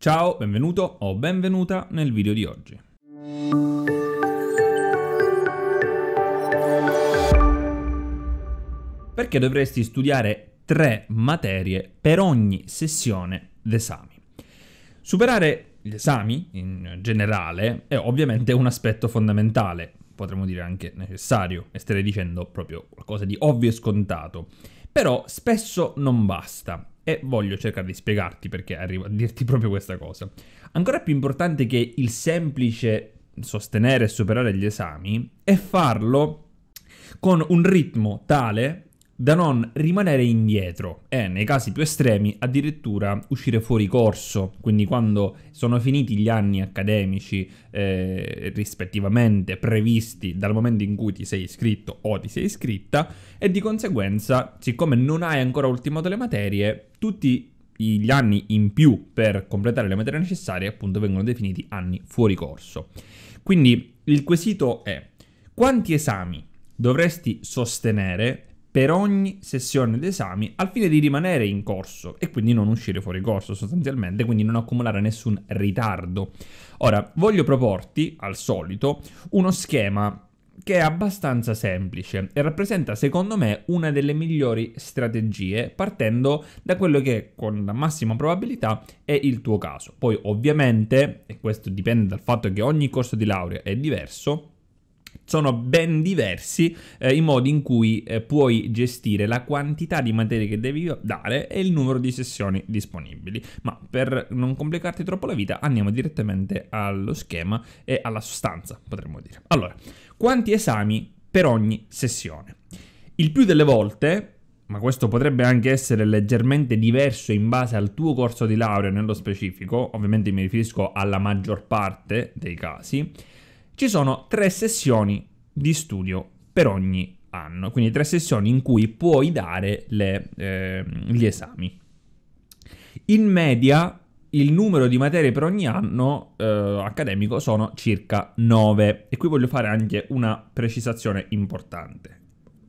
Ciao, benvenuto o benvenuta nel video di oggi. Perché dovresti studiare tre materie per ogni sessione d'esami? Superare gli esami in generale è ovviamente un aspetto fondamentale, potremmo dire anche necessario, e starei dicendo proprio qualcosa di ovvio e scontato, però spesso non basta e voglio cercare di spiegarti perché arrivo a dirti proprio questa cosa. Ancora più importante che il semplice sostenere e superare gli esami è farlo con un ritmo tale da non rimanere indietro e nei casi più estremi addirittura uscire fuori corso, quindi quando sono finiti gli anni accademici eh, rispettivamente previsti dal momento in cui ti sei iscritto o ti sei iscritta e di conseguenza siccome non hai ancora ultimato le materie, tutti gli anni in più per completare le materie necessarie appunto vengono definiti anni fuori corso. Quindi il quesito è quanti esami dovresti sostenere per ogni sessione d'esami al fine di rimanere in corso e quindi non uscire fuori corso sostanzialmente, quindi non accumulare nessun ritardo. Ora, voglio proporti, al solito, uno schema che è abbastanza semplice e rappresenta secondo me una delle migliori strategie partendo da quello che con la massima probabilità è il tuo caso. Poi ovviamente, e questo dipende dal fatto che ogni corso di laurea è diverso, sono ben diversi eh, i modi in cui eh, puoi gestire la quantità di materie che devi dare e il numero di sessioni disponibili. Ma per non complicarti troppo la vita, andiamo direttamente allo schema e alla sostanza, potremmo dire. Allora, quanti esami per ogni sessione? Il più delle volte ma questo potrebbe anche essere leggermente diverso in base al tuo corso di laurea nello specifico, ovviamente mi riferisco alla maggior parte dei casi, ci sono tre sessioni di studio per ogni anno, quindi tre sessioni in cui puoi dare le, eh, gli esami. In media il numero di materie per ogni anno eh, accademico sono circa 9 e qui voglio fare anche una precisazione importante.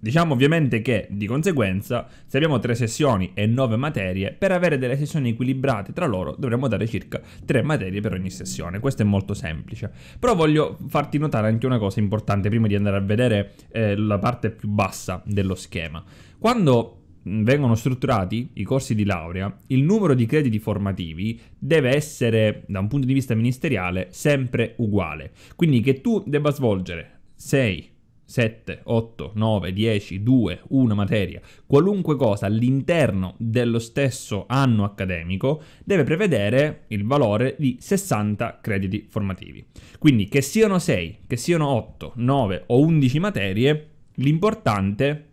Diciamo ovviamente che, di conseguenza, se abbiamo tre sessioni e nove materie, per avere delle sessioni equilibrate tra loro dovremmo dare circa tre materie per ogni sessione, questo è molto semplice. Però voglio farti notare anche una cosa importante prima di andare a vedere eh, la parte più bassa dello schema. Quando mm, vengono strutturati i corsi di laurea, il numero di crediti formativi deve essere, da un punto di vista ministeriale, sempre uguale. Quindi che tu debba svolgere 6 7, 8, 9, 10, 2, 1 materia, qualunque cosa all'interno dello stesso anno accademico deve prevedere il valore di 60 crediti formativi. Quindi che siano 6, che siano 8, 9 o 11 materie, l'importante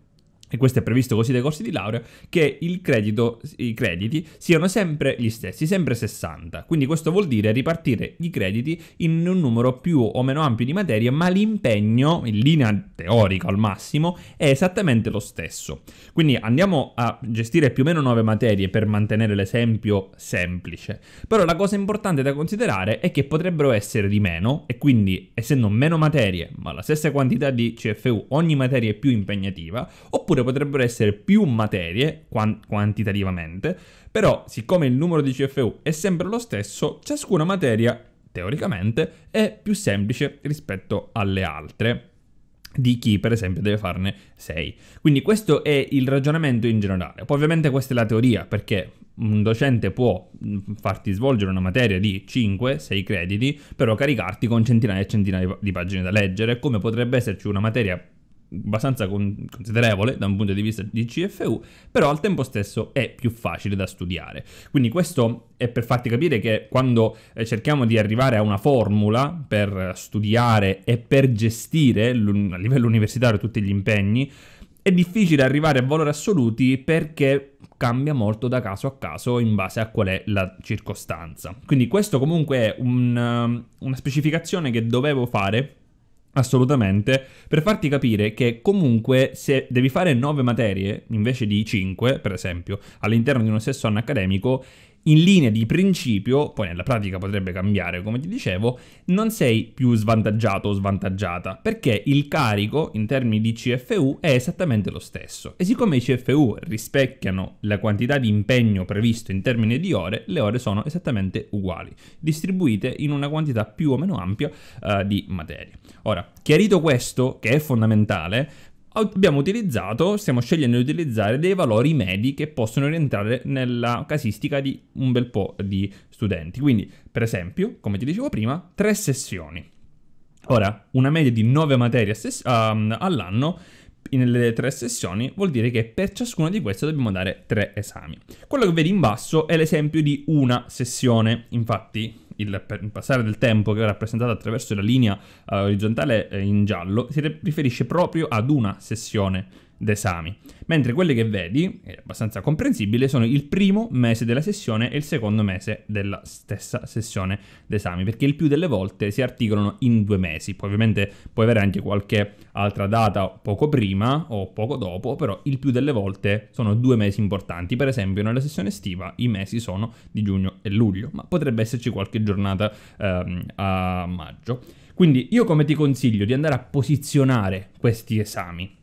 e questo è previsto così dai corsi di laurea, che credito, i crediti siano sempre gli stessi, sempre 60. Quindi questo vuol dire ripartire i crediti in un numero più o meno ampio di materie, ma l'impegno, in linea teorica al massimo, è esattamente lo stesso. Quindi andiamo a gestire più o meno 9 materie per mantenere l'esempio semplice. Però la cosa importante da considerare è che potrebbero essere di meno, e quindi essendo meno materie, ma la stessa quantità di CFU, ogni materia è più impegnativa, oppure oppure potrebbero essere più materie quantitativamente, però siccome il numero di CFU è sempre lo stesso, ciascuna materia, teoricamente, è più semplice rispetto alle altre di chi per esempio deve farne 6. Quindi questo è il ragionamento in generale. Poi ovviamente questa è la teoria perché un docente può farti svolgere una materia di 5-6 crediti, però caricarti con centinaia e centinaia di pagine da leggere, come potrebbe esserci una materia abbastanza considerevole da un punto di vista di CFU, però al tempo stesso è più facile da studiare. Quindi questo è per farti capire che quando eh, cerchiamo di arrivare a una formula per studiare e per gestire a livello universitario tutti gli impegni, è difficile arrivare a valori assoluti perché cambia molto da caso a caso in base a qual è la circostanza. Quindi questo comunque è un, um, una specificazione che dovevo fare Assolutamente, per farti capire che comunque se devi fare 9 materie invece di 5, per esempio, all'interno di uno stesso anno accademico, in linea di principio, poi nella pratica potrebbe cambiare come ti dicevo, non sei più svantaggiato o svantaggiata, perché il carico in termini di CFU è esattamente lo stesso. E siccome i CFU rispecchiano la quantità di impegno previsto in termini di ore, le ore sono esattamente uguali, distribuite in una quantità più o meno ampia uh, di materie. Ora, chiarito questo, che è fondamentale, abbiamo utilizzato, stiamo scegliendo di utilizzare dei valori medi che possono rientrare nella casistica di un bel po' di studenti. Quindi, per esempio, come ti dicevo prima, tre sessioni. Ora, una media di nove materie um, all'anno nelle tre sessioni vuol dire che per ciascuna di queste dobbiamo dare tre esami. Quello che vedi in basso è l'esempio di una sessione, infatti il passare del tempo che è rappresentato attraverso la linea eh, orizzontale eh, in giallo si riferisce proprio ad una sessione d'esami, mentre quelle che vedi, è abbastanza comprensibile, sono il primo mese della sessione e il secondo mese della stessa sessione d'esami, perché il più delle volte si articolano in due mesi, poi ovviamente puoi avere anche qualche altra data poco prima o poco dopo, però il più delle volte sono due mesi importanti, per esempio nella sessione estiva i mesi sono di giugno e luglio, ma potrebbe esserci qualche giornata ehm, a maggio. Quindi io come ti consiglio di andare a posizionare questi esami?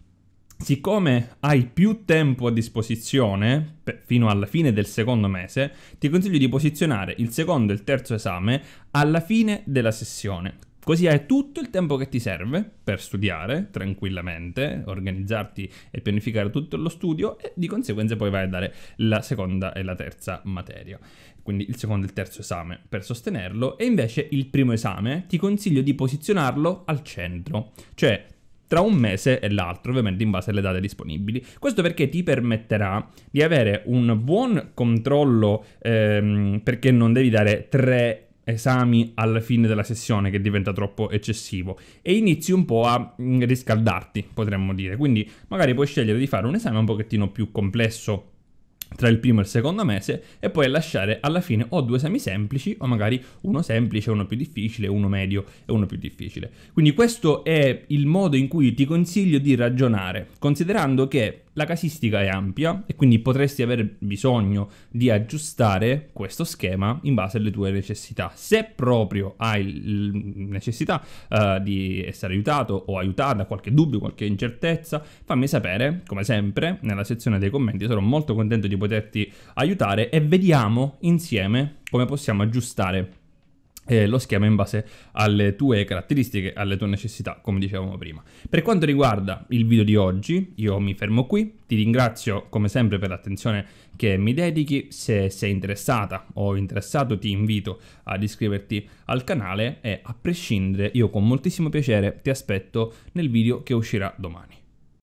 siccome hai più tempo a disposizione fino alla fine del secondo mese, ti consiglio di posizionare il secondo e il terzo esame alla fine della sessione. Così hai tutto il tempo che ti serve per studiare tranquillamente, organizzarti e pianificare tutto lo studio e di conseguenza poi vai a dare la seconda e la terza materia, quindi il secondo e il terzo esame per sostenerlo e invece il primo esame ti consiglio di posizionarlo al centro, cioè tra un mese e l'altro, ovviamente in base alle date disponibili. Questo perché ti permetterà di avere un buon controllo ehm, perché non devi dare tre esami alla fine della sessione che diventa troppo eccessivo e inizi un po' a mm, riscaldarti, potremmo dire. Quindi magari puoi scegliere di fare un esame un pochettino più complesso tra il primo e il secondo mese e poi lasciare alla fine o due esami semplici o magari uno semplice, uno più difficile, uno medio e uno più difficile. Quindi questo è il modo in cui ti consiglio di ragionare, considerando che la casistica è ampia e quindi potresti avere bisogno di aggiustare questo schema in base alle tue necessità. Se proprio hai necessità uh, di essere aiutato o aiutata qualche dubbio, qualche incertezza, fammi sapere, come sempre, nella sezione dei commenti, sarò molto contento di poterti aiutare e vediamo insieme come possiamo aggiustare eh, lo schema in base alle tue caratteristiche, alle tue necessità, come dicevamo prima. Per quanto riguarda il video di oggi, io mi fermo qui, ti ringrazio come sempre per l'attenzione che mi dedichi, se sei interessata o interessato ti invito ad iscriverti al canale e a prescindere io con moltissimo piacere ti aspetto nel video che uscirà domani.